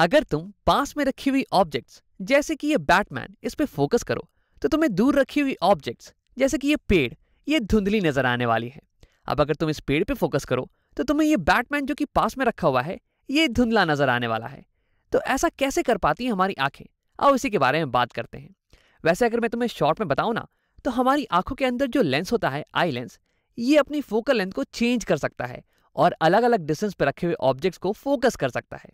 अगर तुम पास में रखी हुई ऑब्जेक्ट्स जैसे कि ये बैटमैन इस पे फोकस करो तो तुम्हें दूर रखी हुई ऑब्जेक्ट्स जैसे कि ये पेड़ ये धुंधली नजर आने वाली है अब अगर तुम इस पेड़ पे फोकस करो तो तुम्हें ये बैटमैन जो कि पास में रखा हुआ है ये धुंधला नजर आने वाला है तो ऐसा कैसे कर पाती है हमारी आंखें आओ इसी के बारे में बात करते हैं वैसे अगर मैं तुम्हें शॉर्ट में बताऊँ ना तो हमारी आंखों के अंदर जो लेंस होता है आई लेंस ये अपनी फोकल लेंथ को चेंज कर सकता है और अलग अलग डिस्टेंस पर रखे हुए ऑब्जेक्ट्स को फोकस कर सकता है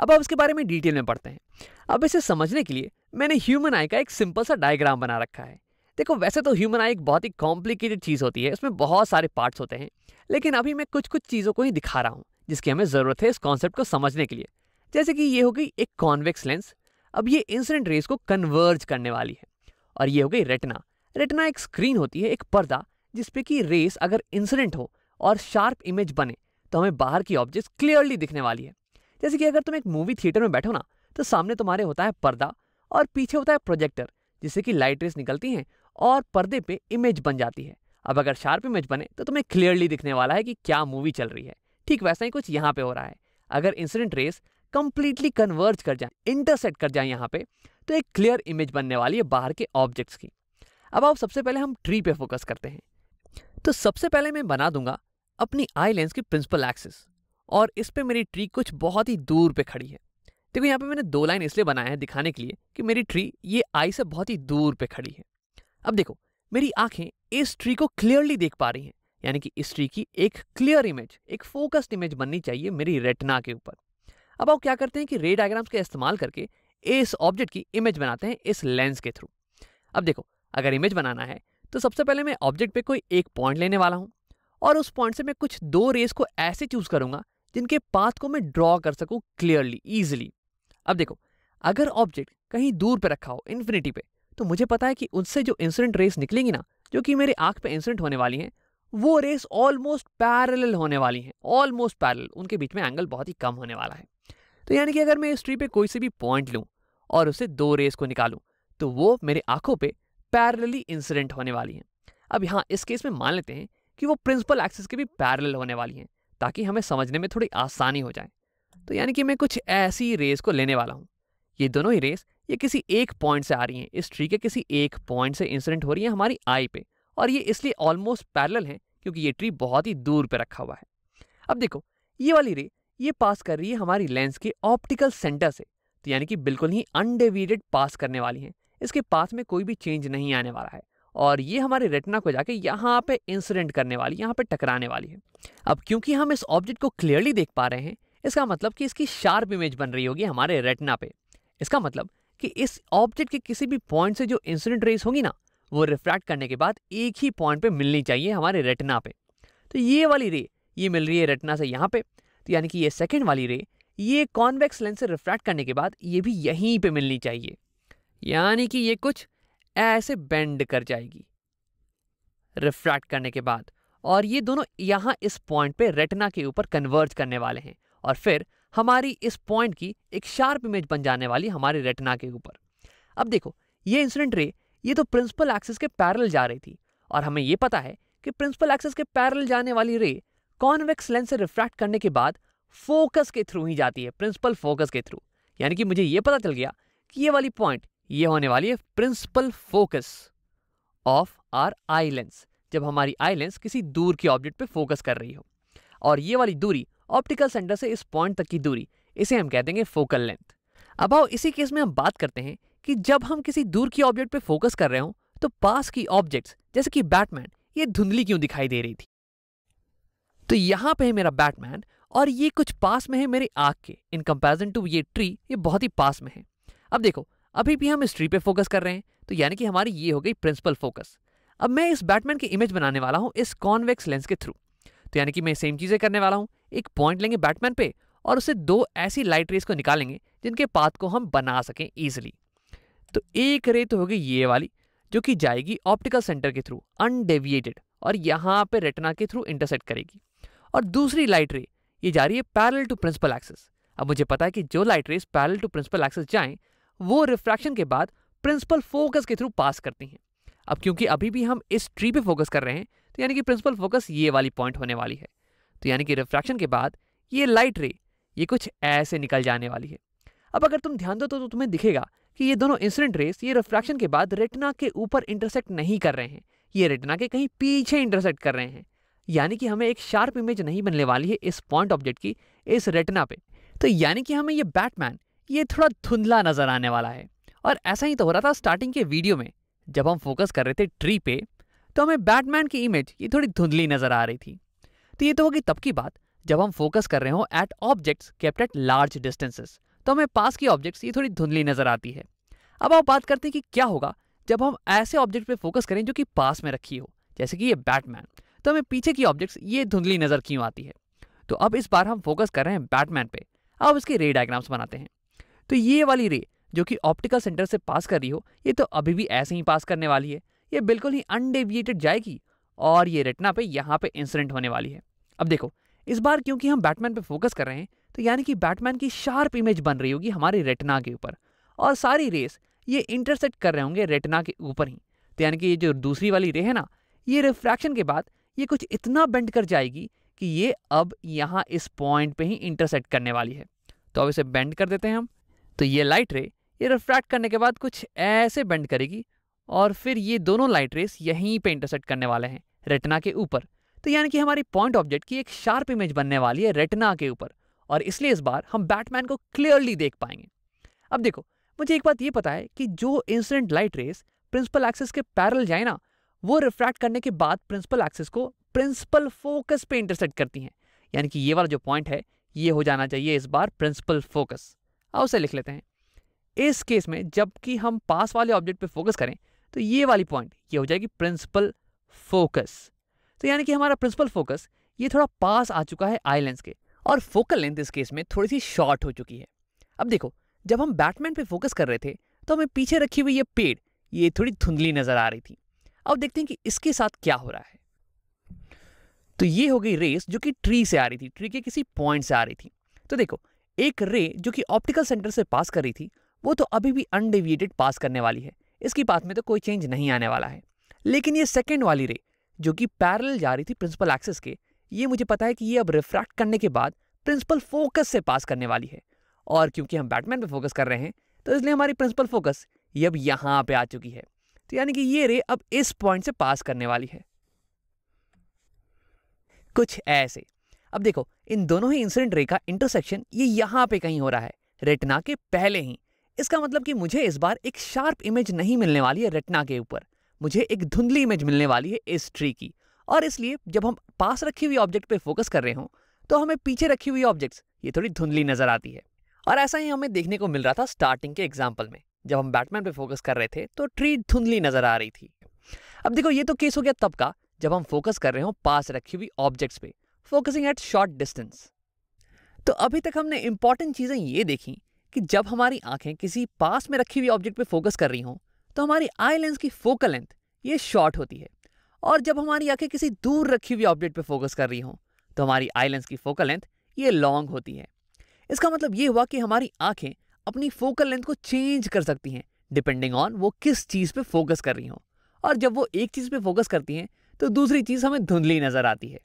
अब आप इसके बारे में डिटेल में पढ़ते हैं अब इसे समझने के लिए मैंने ह्यूमन आई का एक सिंपल सा डायग्राम बना रखा है देखो वैसे तो ह्यूमन आई एक बहुत ही कॉम्प्लिकेटेड चीज़ होती है उसमें बहुत सारे पार्ट्स होते हैं लेकिन अभी मैं कुछ कुछ चीज़ों को ही दिखा रहा हूँ जिसकी हमें ज़रूरत है इस कॉन्सेप्ट को समझने के लिए जैसे कि ये हो गई एक कॉन्वेक्स लेंस अब ये इंसिडेंट रेस को कन्वर्ज करने वाली है और ये हो गई रेटना रेटना एक स्क्रीन होती है एक पर्दा जिसपे कि रेस अगर इंसिडेंट हो और शार्प इमेज बने तो हमें बाहर की ऑब्जेक्ट्स क्लियरली दिखने वाली है जैसे कि अगर तुम एक मूवी थिएटर में बैठो ना तो सामने तुम्हारे होता है पर्दा और पीछे होता है प्रोजेक्टर जिससे कि लाइट रेस निकलती हैं और पर्दे पे इमेज बन जाती है अब अगर शार्प इमेज बने तो तुम्हें क्लियरली दिखने वाला है कि क्या मूवी चल रही है ठीक वैसा ही कुछ यहाँ पे हो रहा है अगर इंसिडेंट रेस कंप्लीटली कन्वर्ज कर जाए इंटरसेट कर जाए यहाँ पे तो एक क्लियर इमेज बनने वाली है बाहर के ऑब्जेक्ट्स की अब आप सबसे पहले हम ट्री पे फोकस करते हैं तो सबसे पहले मैं बना दूंगा अपनी आई लेंस की प्रिंसिपल एक्सिस और इस पर मेरी ट्री कुछ बहुत ही दूर पे खड़ी है देखो यहाँ पे मैंने दो लाइन इसलिए बनाया है दिखाने के लिए कि मेरी ट्री ये आई से बहुत ही दूर पे खड़ी है अब देखो मेरी आंखें इस ट्री को क्लियरली देख पा रही हैं यानी कि इस ट्री की एक क्लियर इमेज एक फोकस्ड इमेज बननी चाहिए मेरी रेटना के ऊपर अब आप क्या करते हैं कि रे डायग्राम्स का इस्तेमाल करके इस ऑब्जेक्ट की इमेज बनाते हैं इस लेंस के थ्रू अब देखो अगर इमेज बनाना है तो सबसे पहले मैं ऑब्जेक्ट पे कोई एक पॉइंट लेने वाला हूँ और उस पॉइंट से मैं कुछ दो रेस को ऐसे चूज करूंगा जिनके पाथ को मैं ड्रॉ कर सकूँ क्लियरली ईजिली अब देखो अगर ऑब्जेक्ट कहीं दूर पे रखा हो इन्फिनिटी पे तो मुझे पता है कि उनसे जो इंसिडेंट रेस निकलेंगी ना जो कि मेरे आँख पे इंसिडेंट होने वाली हैं वो रेस ऑलमोस्ट पैरेलल होने वाली हैं ऑलमोस्ट पैरेलल उनके बीच में एंगल बहुत ही कम होने वाला है तो यानी कि अगर मैं इस ट्री पे कोई से भी पॉइंट लूँ और उसे दो रेस को निकालूँ तो वो मेरे आँखों पर पैरेलली इंसिडेंट होने वाली हैं अब यहाँ इस केस में मान लेते हैं कि वो प्रिंसिपल एक्सिस के भी पैरेलल होने वाली हैं ताकि हमें समझने में थोड़ी आसानी हो जाए तो यानी कि मैं कुछ ऐसी रेस को लेने वाला हूँ ये दोनों ही रेस ये किसी एक पॉइंट से आ रही हैं इस ट्री के किसी एक पॉइंट से इंसिडेंट हो रही है हमारी आई पे और ये इसलिए ऑलमोस्ट पैरेलल है क्योंकि ये ट्री बहुत ही दूर पे रखा हुआ है अब देखो ये वाली रे ये पास कर रही है हमारी लेंस के ऑप्टिकल सेंटर से तो यानी कि बिल्कुल ही अनडिवीडेड पास करने वाली है इसके पास में कोई भी चेंज नहीं आने वाला है और ये हमारे रेटना को जाके यहाँ पे इंसिडेंट करने वाली यहाँ पे टकराने वाली है अब क्योंकि हम इस ऑब्जेक्ट को क्लियरली देख पा रहे हैं इसका मतलब कि इसकी शार्प इमेज बन रही होगी हमारे रेटना पे इसका मतलब कि इस ऑब्जेक्ट के किसी भी पॉइंट से जो इंसिडेंट रेस होगी ना वो रिफ्रैक्ट करने के बाद एक ही पॉइंट पर मिलनी चाहिए हमारे रेटना पे तो ये वाली रे ये मिल रही है रेटना से यहाँ पर तो यानी कि ये सेकेंड वाली रे ये कॉन्वेक्स लेंस से रिफ्रैक्ट करने के बाद ये भी यहीं पर मिलनी चाहिए यानी कि ये कुछ ऐसे बेंड कर जाएगी रिफ्रैक्ट करने के बाद और ये दोनों यहां इस पॉइंट पे रेटना के ऊपर कन्वर्ज करने वाले हैं और फिर हमारी इस पॉइंट की एक शार्प इमेज बन जाने वाली हमारे रेटना के ऊपर अब देखो ये इंसिडेंट रे ये तो प्रिंसिपल एक्सिस के पैरल जा रही थी और हमें ये पता है कि प्रिंसिपल एक्सिस के पैरल जाने वाली रे कॉन्वेक्स लेंस से रिफ्रैक्ट करने के बाद फोकस के थ्रू ही जाती है प्रिंसिपल फोकस के थ्रू यानी कि मुझे ये पता चल गया कि ये वाली पॉइंट ये होने वाली है principal focus of our eye lens जब हमारी आई लेंस किसी दूर के ऑब्जेक्ट पे फोकस कर रही हो और ये वाली दूरी ऑप्टिकल सेंटर से इस पॉइंट तक की दूरी इसे हम कह देंगे फोकल लेंथ अब आओ इसी केस में हम बात करते हैं कि जब हम किसी दूर की ऑब्जेक्ट पे फोकस कर रहे हो तो पास की ऑब्जेक्ट्स जैसे कि बैटमैन ये धुंधली क्यों दिखाई दे रही थी तो यहां पे है मेरा बैटमैन और ये कुछ पास में है मेरी आग के इन कंपेरिजन टू ये ट्री ये बहुत ही पास में है अब देखो अभी भी हम हिस्ट्री पे फोकस कर रहे हैं तो यानी कि हमारी ये हो गई प्रिंसिपल फोकस अब मैं इस बैटमैन की इमेज बनाने वाला हूँ इस कॉन्वेक्स लेंस के थ्रू तो यानी कि मैं सेम चीज़ें करने वाला हूँ एक पॉइंट लेंगे बैटमैन पे और उसे दो ऐसी लाइट रेस को निकालेंगे जिनके पाथ को हम बना सकें ईजिली तो एक रे तो होगी ये वाली जो कि जाएगी ऑप्टिकल सेंटर के थ्रू अनडेविएटेड और यहाँ पे रेटना के थ्रू इंटरसेट करेगी और दूसरी लाइट रे ये जा रही है पैरल टू प्रिंसिपल एक्सेस अब मुझे पता है कि जो light rays parallel to principal axis जाएँ वो रिफ्रैक्शन के बाद प्रिंसिपल फोकस के थ्रू पास करती हैं अब क्योंकि अभी भी हम इस ट्री पे फोकस कर रहे हैं तो यानी कि प्रिंसिपल फोकस ये वाली पॉइंट होने वाली है तो यानी कि रिफ्रैक्शन के बाद ये लाइट रे ये कुछ ऐसे निकल जाने वाली है अब अगर तुम ध्यान दो तो, तो तुम्हें दिखेगा कि ये दोनों इंसिडेंट रेस ये रिफ्रैक्शन के बाद रेटना के ऊपर इंटरसेक्ट नहीं कर रहे हैं ये रेटना के कहीं पीछे इंटरसेक्ट कर रहे हैं यानी कि हमें एक शार्प इमेज नहीं बनने वाली है इस पॉइंट ऑब्जेक्ट की इस रेटना पे तो यानी कि हमें ये बैटमैन ये थोड़ा धुंधला नजर आने वाला है और ऐसा ही तो हो रहा था स्टार्टिंग के वीडियो में जब हम फोकस कर रहे थे ट्री पे तो हमें बैटमैन की इमेज ये थोड़ी धुंधली नजर आ रही थी तो ये तो होगी तब की बात जब हम फोकस कर रहे हो at objects kept at large distances तो हमें पास की ऑब्जेक्ट्स ये थोड़ी धुंधली नजर आती है अब आप बात करते हैं कि क्या होगा जब हम ऐसे ऑब्जेक्ट पे फोकस करें जो कि पास में रखी हो जैसे कि ये बैटमैन तो हमें पीछे की ऑब्जेक्ट्स ये धुंधली नजर क्यों आती है तो अब इस बार हम फोकस कर रहे हैं बैटमैन पे अब इसके रे डायग्राम्स बनाते हैं तो ये वाली रे जो कि ऑप्टिकल सेंटर से पास कर रही हो ये तो अभी भी ऐसे ही पास करने वाली है ये बिल्कुल ही अनडेविएटेड जाएगी और ये रेटना पे यहाँ पे इंसिडेंट होने वाली है अब देखो इस बार क्योंकि हम बैटमैन पे फोकस कर रहे हैं तो यानी कि बैटमैन की शार्प इमेज बन रही होगी हमारी रेटना के ऊपर और सारी रेस ये इंटरसेक्ट कर रहे होंगे रेटना के ऊपर ही तो यानी कि ये जो दूसरी वाली रे है ना ये रिफ्रैक्शन के बाद ये कुछ इतना बेंड कर जाएगी कि ये अब यहाँ इस पॉइंट पे ही इंटरसेक्ट करने वाली है तो अब इसे बेंड कर देते हैं हम तो ये लाइट रे ये रिफ्रैक्ट करने के बाद कुछ ऐसे बेंड करेगी और फिर ये दोनों लाइट रेस यहीं पे इंटरसेक्ट करने वाले हैं रेटना के ऊपर तो यानी कि हमारी पॉइंट ऑब्जेक्ट की एक शार्प इमेज बनने वाली है रेटना के ऊपर और इसलिए इस बार हम बैटमैन को क्लियरली देख पाएंगे अब देखो मुझे एक बात ये पता है कि जो incident light rays principal axis के पैरल जाए ना वो रिफ्रैक्ट करने के बाद प्रिंसिपल एक्सिस को प्रिंसिपल फोकस पे इंटरसेट करती हैं यानी कि ये वाला जो पॉइंट है ये हो जाना चाहिए इस बार प्रिंसिपल फोकस और उसे लिख लेते हैं इस केस में जबकि हम पास वाले ऑब्जेक्ट पे फोकस करें तो ये वाली पॉइंट ये हो जाएगी प्रिंसिपल फोकस तो यानी कि हमारा प्रिंसिपल फोकस ये थोड़ा पास आ चुका है आई लेंस के और फोकल लेंथ इस केस में थोड़ी सी शॉर्ट हो चुकी है अब देखो जब हम बैटमैन पे फोकस कर रहे थे तो हमें पीछे रखी हुई ये पेड़ ये थोड़ी धुंधली नज़र आ रही थी अब देखते हैं कि इसके साथ क्या हो रहा है तो ये हो गई रेस जो कि ट्री से आ रही थी ट्री के किसी पॉइंट से आ रही थी तो देखो एक रे जो कि ऑप्टिकल सेंटर से पास कर रही थी वो तो अभी भी अनडेविएटेड पास करने वाली है इसकी बात में तो कोई चेंज नहीं आने वाला है लेकिन ये सेकेंड वाली रे जो कि पैरल जा रही थी प्रिंसिपल एक्सेस के ये मुझे पता है कि ये अब रिफ्रैक्ट करने के बाद प्रिंसिपल फोकस से पास करने वाली है और क्योंकि हम बैटमैन पे फोकस कर रहे हैं तो इसलिए हमारी प्रिंसिपल फोकस ये अब यहाँ पे आ चुकी है तो यानी कि ये रे अब इस पॉइंट से पास करने वाली है कुछ ऐसे अब देखो इन दोनों ही इंसिडेंट रे का इंटरसेक्शन ये यहाँ पे कहीं हो रहा है रेटना के पहले ही इसका मतलब कि मुझे इस बार एक शार्प इमेज नहीं मिलने वाली है रेटना के ऊपर मुझे एक धुंधली इमेज मिलने वाली है इस ट्री की और इसलिए जब हम पास रखी हुई ऑब्जेक्ट पे फोकस कर रहे हों तो हमें पीछे रखी हुई ऑब्जेक्ट्स ये थोड़ी धुंधली नजर आती है और ऐसा ही हमें देखने को मिल रहा था स्टार्टिंग के एग्जाम्पल में जब हम बैटमैन पे फोकस कर रहे थे तो ट्री धुंधली नजर आ रही थी अब देखो ये तो केस हो गया तब का जब हम फोकस कर रहे हो पास रखी हुई ऑब्जेक्ट्स पे फोकसिंग एट शॉर्ट डिस्टेंस तो अभी तक हमने इंपॉर्टेंट चीज़ें ये देखी कि जब हमारी आंखें किसी पास में रखी हुई ऑब्जेक्ट पे फोकस कर रही हों तो हमारी आई लेंस की फोकल लेंथ ये शॉर्ट होती है और जब हमारी आंखें किसी दूर रखी हुई ऑब्जेक्ट पे फोकस कर रही हों तो हमारी आई लेंस की फोकल लेंथ ये लॉन्ग होती है इसका मतलब ये हुआ कि हमारी आंखें अपनी फोकल लेंथ को चेंज कर सकती हैं डिपेंडिंग ऑन वो किस चीज़ पे फोकस कर रही हों और जब वो एक चीज़ पे फोकस करती हैं तो दूसरी चीज़ हमें धुंधली नज़र आती है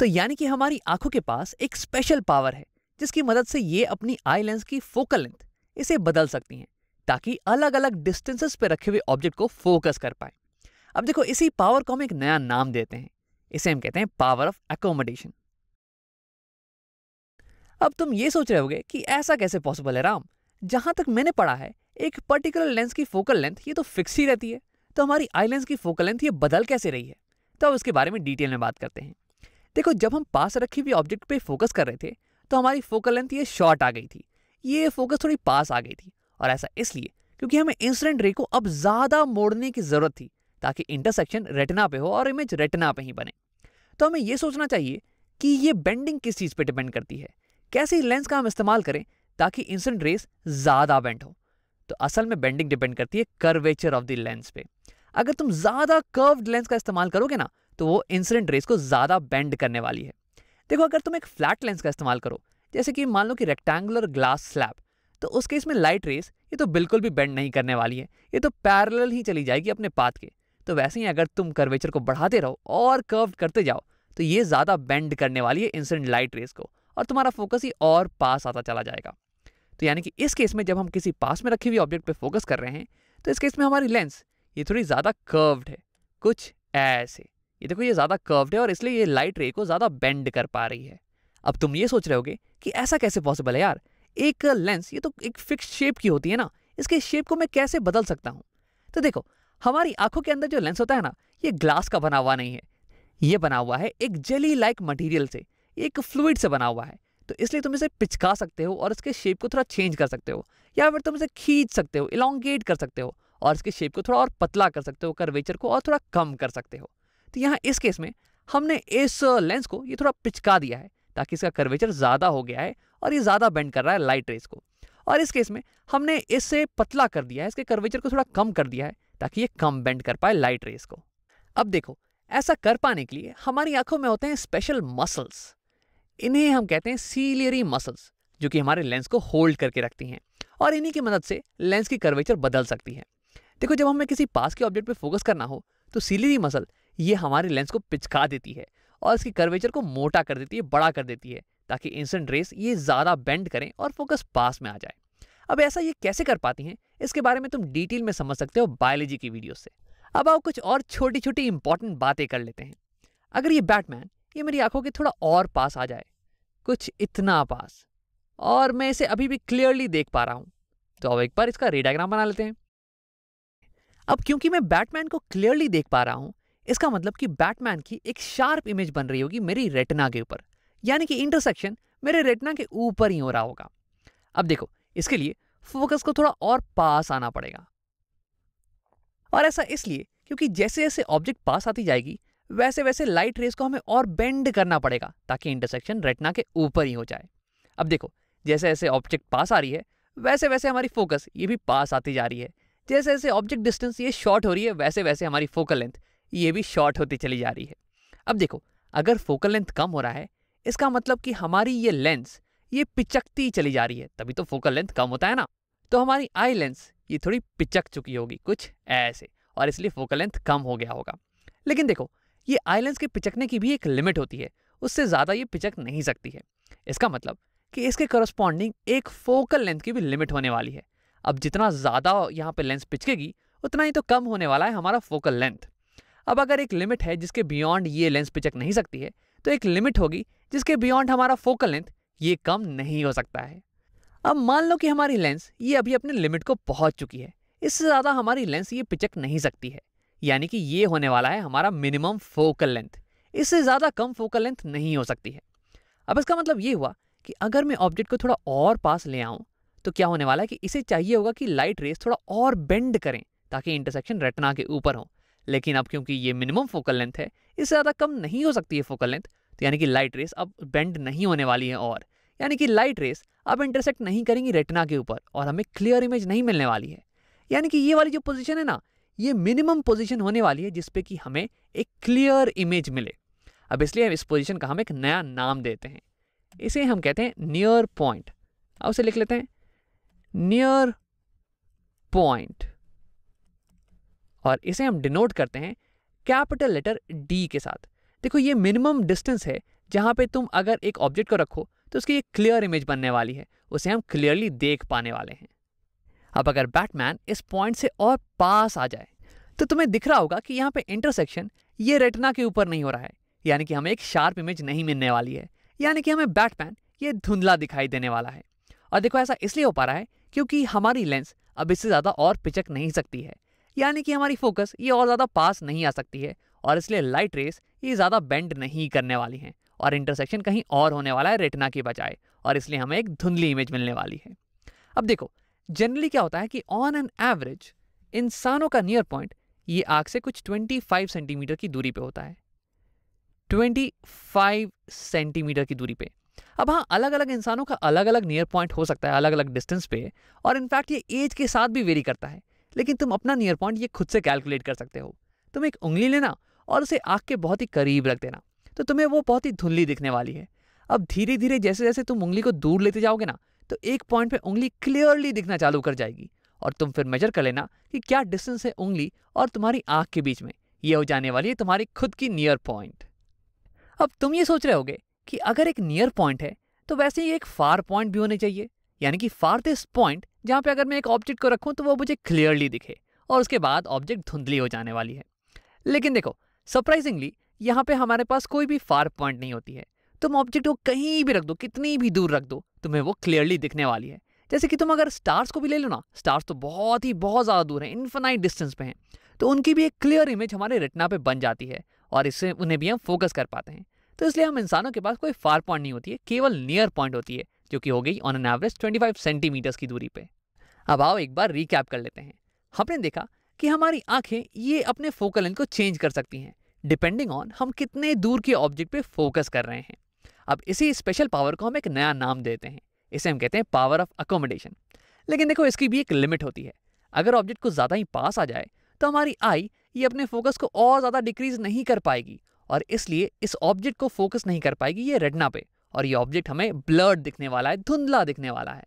तो यानी कि हमारी आंखों के पास एक स्पेशल पावर है जिसकी मदद से ये अपनी आई लेंस की फोकल लेंथ इसे बदल सकती हैं ताकि अलग अलग डिस्टेंसेस पर रखे हुए ऑब्जेक्ट को फोकस कर पाए अब देखो इसी पावर को हम एक नया नाम देते हैं इसे हम कहते हैं पावर ऑफ एकोमोडेशन अब तुम ये सोच रहे होगे कि ऐसा कैसे पॉसिबल है राम जहां तक मैंने पढ़ा है एक पर्टिकुलर लेंस की फोकल लेंथ ये तो फिक्स ही रहती है तो हमारी आई लेंस की फोकल लेंथ ये बदल कैसे रही है तो अब इसके बारे में डिटेल में बात करते हैं देखो जब हम पास रखी हुई ऑब्जेक्ट पे फोकस कर रहे थे तो हमारी फोकल लेंथ ये शॉर्ट आ गई थी ये फोकस थोड़ी पास आ गई थी और ऐसा इसलिए क्योंकि हमें इंसिडेंट रे को अब ज़्यादा मोड़ने की ज़रूरत थी ताकि इंटरसेक्शन रेटना पे हो और इमेज रेटना पे ही बने तो हमें यह सोचना चाहिए कि ये बेंडिंग किस चीज़ पर डिपेंड करती है कैसे लेंस का हम इस्तेमाल करें ताकि इंसिडेंट रेस ज़्यादा बेंड हो तो असल में बेंडिंग डिपेंड करती है कर्वेचर ऑफ द लेंस पे अगर तुम ज़्यादा कर्व्ड लेंस का इस्तेमाल करोगे ना तो वो इंसिडेंट रेस को ज़्यादा बेंड करने वाली है देखो अगर तुम एक फ्लैट लेंस का इस्तेमाल करो जैसे कि मान लो कि रेक्टेंगुलर ग्लास स्लैब तो उस केस में लाइट रेस ये तो बिल्कुल भी बेंड नहीं करने वाली है ये तो पैरल ही चली जाएगी अपने पाथ के तो वैसे ही अगर तुम कर्वेचर को बढ़ाते रहो और कर्व करते जाओ तो ये ज़्यादा बेंड करने वाली है इंसिडेंट लाइट रेस को और तुम्हारा फोकस ही और पास आता चला जाएगा तो यानी कि इस केस में जब हम किसी पास में रखी हुई ऑब्जेक्ट पर फोकस कर रहे हैं तो इस केस में हमारी लेंस ये थोड़ी ज़्यादा कर्व्ड है कुछ ऐसे ये देखो ये ज़्यादा कर्व्ड है और इसलिए ये लाइट रे को ज़्यादा बेंड कर पा रही है अब तुम ये सोच रहे होगे कि ऐसा कैसे पॉसिबल है यार एक लेंस ये तो एक फिक्स शेप की होती है ना इसके शेप को मैं कैसे बदल सकता हूँ तो देखो हमारी आंखों के अंदर जो लेंस होता है ना ये ग्लास का बना हुआ नहीं है ये बना हुआ है एक जेली लाइक मटेरियल से एक फ्लूड से बना हुआ है तो इसलिए तुम इसे पिचका सकते हो और इसके शेप को थोड़ा चेंज कर सकते हो या फिर तुम इसे खींच सकते हो इलांगेट कर सकते हो और इसके शेप को थोड़ा और पतला कर सकते हो कर्वेचर को और थोड़ा कम कर सकते हो तो यहाँ इस केस में हमने इस लेंस को ये थोड़ा पिचका दिया है ताकि इसका कर्वेचर ज़्यादा हो गया है और ये ज़्यादा बेंड कर रहा है लाइट रेस को और इस केस में हमने इससे पतला कर दिया है इसके कर्वेचर को थोड़ा कम कर दिया है ताकि ये कम बेंड कर पाए लाइट रेस को अब देखो ऐसा कर पाने के लिए हमारी आंखों में होते हैं स्पेशल मसल्स इन्हें हम कहते हैं सीलियरी मसल्स जो कि हमारे लेंस को होल्ड करके रखती हैं और इन्हीं की मदद से लेंस की कर्वेचर बदल सकती है देखो जब हमें किसी पास के ऑब्जेक्ट पर फोकस करना हो तो सीलियरी मसल ये हमारे लेंस को पिचका देती है और इसकी कर्वेचर को मोटा कर देती है बड़ा कर देती है ताकि इंसेंट रेस ये ज़्यादा बेंड करें और फोकस पास में आ जाए अब ऐसा ये कैसे कर पाती हैं इसके बारे में तुम डिटेल में समझ सकते हो बायोलॉजी की वीडियो से अब आओ कुछ और छोटी छोटी इंपॉर्टेंट बातें कर लेते हैं अगर ये बैटमैन ये मेरी आंखों के थोड़ा और पास आ जाए कुछ इतना पास और मैं इसे अभी भी क्लियरली देख पा रहा हूँ तो अब एक बार इसका रेडाग्राम बना लेते हैं अब क्योंकि मैं बैटमैन को क्लियरली देख पा रहा हूँ इसका मतलब कि बैटमैन की एक शार्प इमेज बन रही होगी मेरी रेटना के ऊपर यानी कि इंटरसेक्शन मेरे रेटना के ऊपर ही हो रहा होगा अब देखो इसके लिए फोकस को थोड़ा और पास आना पड़ेगा और ऐसा इसलिए क्योंकि जैसे जैसे ऑब्जेक्ट पास आती जाएगी वैसे वैसे लाइट रेस को हमें और बेंड करना पड़ेगा ताकि इंटरसेक्शन रेटना के ऊपर ही हो जाए अब देखो जैसे जैसे ऑब्जेक्ट पास आ रही है वैसे वैसे हमारी फोकस ये भी पास आती जा रही है जैसे जैसे ऑब्जेक्ट डिस्टेंस ये शॉर्ट हो रही है वैसे वैसे हमारी फोकल लेंथ ये भी शॉर्ट होती चली जा रही है अब देखो अगर फोकल लेंथ कम हो रहा है इसका मतलब कि हमारी ये लेंस ये पिचकती चली जा रही है तभी तो फोकल लेंथ कम होता है ना तो हमारी आई लेंस ये थोड़ी पिचक चुकी होगी कुछ ऐसे और इसलिए फोकल लेंथ कम हो गया होगा लेकिन देखो ये आई लेंस के पिचकने की भी एक लिमिट होती है उससे ज़्यादा ये पिचक नहीं सकती है इसका मतलब कि इसके करस्पॉन्डिंग एक फोकल लेंथ की भी लिमिट होने वाली है अब जितना ज़्यादा यहाँ पे लेंस पिचकेगी उतना ही तो कम होने वाला है हमारा फोकल लेंथ अब अगर एक लिमिट है जिसके बियॉन्ड ये लेंस पिचक नहीं सकती है तो एक लिमिट होगी जिसके बियॉन्ड हमारा फोकल लेंथ ये कम नहीं हो सकता है अब मान लो कि हमारी लेंस ये अभी अपने लिमिट को पहुंच चुकी है इससे ज़्यादा हमारी लेंस ये पिचक नहीं सकती है यानी कि ये होने वाला है हमारा मिनिमम फोकल लेंथ इससे ज़्यादा कम फोकल लेंथ नहीं हो सकती है अब इसका मतलब ये हुआ कि अगर मैं ऑब्जेक्ट को थोड़ा और पास ले आऊँ तो क्या होने वाला है कि इसे चाहिए होगा कि लाइट रेस थोड़ा और बेंड करें ताकि इंटरसेक्शन रेटना के ऊपर हो लेकिन अब क्योंकि ये मिनिमम फोकल लेंथ है इससे ज़्यादा कम नहीं हो सकती है फोकल लेंथ तो यानी कि लाइट रेस अब बेंड नहीं होने वाली है और यानी कि लाइट रेस अब इंटरसेक्ट नहीं करेंगी रेटना के ऊपर और हमें क्लियर इमेज नहीं मिलने वाली है यानी कि ये वाली जो पोजिशन है ना ये मिनिमम पोजिशन होने वाली है जिसपे कि हमें एक क्लियर इमेज मिले अब इसलिए हम इस पोजिशन का हम एक नया नाम देते हैं इसे हम कहते हैं नियर पॉइंट अब उसे लिख लेते हैं नियर पॉइंट और इसे हम डिनोट करते हैं कैपिटल लेटर डी के साथ देखो ये मिनिमम डिस्टेंस है जहाँ पे तुम अगर एक ऑब्जेक्ट को रखो तो उसकी एक क्लियर इमेज बनने वाली है उसे हम क्लियरली देख पाने वाले हैं अब अगर बैटमैन इस पॉइंट से और पास आ जाए तो तुम्हें दिख रहा होगा कि यहाँ पे इंटरसेक्शन ये रेटना के ऊपर नहीं हो रहा है यानी कि हमें एक शार्प इमेज नहीं मिलने वाली है यानी कि हमें बैटमैन ये धुंधला दिखाई देने वाला है और देखो ऐसा इसलिए हो पा रहा है क्योंकि हमारी लेंस अब इससे ज़्यादा और पिचक नहीं सकती है यानी कि हमारी फोकस ये और ज़्यादा पास नहीं आ सकती है और इसलिए लाइट रेस ये ज़्यादा बेंड नहीं करने वाली हैं और इंटरसेक्शन कहीं और होने वाला है रेटना के बजाय और इसलिए हमें एक धुंधली इमेज मिलने वाली है अब देखो जनरली क्या होता है कि ऑन एन एवरेज इंसानों का नियर पॉइंट ये आग से कुछ 25 सेंटीमीटर की दूरी पे होता है 25 सेंटीमीटर की दूरी पे अब हाँ अलग अलग इंसानों का अलग अलग नियर पॉइंट हो सकता है अलग अलग डिस्टेंस पे और इनफैक्ट ये एज के साथ भी वेरी करता है लेकिन तुम अपना नियर पॉइंट ये खुद से कैलकुलेट कर सकते हो तुम एक उंगली लेना और उसे आँख के बहुत ही करीब रख देना तो तुम्हें वो बहुत ही धुंधली दिखने वाली है अब धीरे धीरे जैसे जैसे तुम उंगली को दूर लेते जाओगे ना तो एक पॉइंट पे उंगली क्लियरली दिखना चालू कर जाएगी और तुम फिर मेजर कर लेना कि क्या डिस्टेंस है उंगली और तुम्हारी आंख के बीच में ये हो जाने वाली है तुम्हारी खुद की नियर पॉइंट अब तुम ये सोच रहे होगे कि अगर एक नियर पॉइंट है तो वैसे ही एक फार पॉइंट भी होने चाहिए यानी कि फार्थेस्ट पॉइंट जहाँ पे अगर मैं एक ऑब्जेक्ट को रखूँ तो वो मुझे क्लियरली दिखे और उसके बाद ऑब्जेक्ट धुंधली हो जाने वाली है लेकिन देखो सरप्राइजिंगली यहाँ पे हमारे पास कोई भी फार पॉइंट नहीं होती है तुम ऑब्जेक्ट को कहीं भी रख दो कितनी भी दूर रख दो तुम्हें वो क्लियरली दिखने वाली है जैसे कि तुम अगर स्टार्स को भी ले लो ना स्टार्स तो बहुत ही बहुत ज़्यादा दूर है इन्फेनाइट डिस्टेंस पे हैं तो उनकी भी एक क्लियर इमेज हमारे रिटना पे बन जाती है और इससे उन्हें भी हम फोकस कर पाते हैं तो इसलिए हम इंसानों के पास कोई फार पॉइंट नहीं होती है केवल नियर पॉइंट होती है जो कि हो गई ऑन एन एवरेज 25 सेंटीमीटर्स की दूरी पे अब आओ एक बार रिकैप कर लेते हैं हमने देखा कि हमारी आंखें ये अपने फोकल लेंथ को चेंज कर सकती हैं डिपेंडिंग ऑन हम कितने दूर के ऑब्जेक्ट पे फोकस कर रहे हैं अब इसी स्पेशल पावर को हम एक नया नाम देते हैं इसे हम कहते हैं पावर ऑफ अकोमोडेशन लेकिन देखो इसकी भी एक लिमिट होती है अगर ऑब्जेक्ट को ज़्यादा ही पास आ जाए तो हमारी आई ये अपने फोकस को और ज़्यादा डिक्रीज नहीं कर पाएगी और इसलिए इस ऑब्जेक्ट को फोकस नहीं कर पाएगी ये रेडना पे और ये ऑब्जेक्ट हमें ब्लर्ड दिखने वाला है धुंधला दिखने वाला है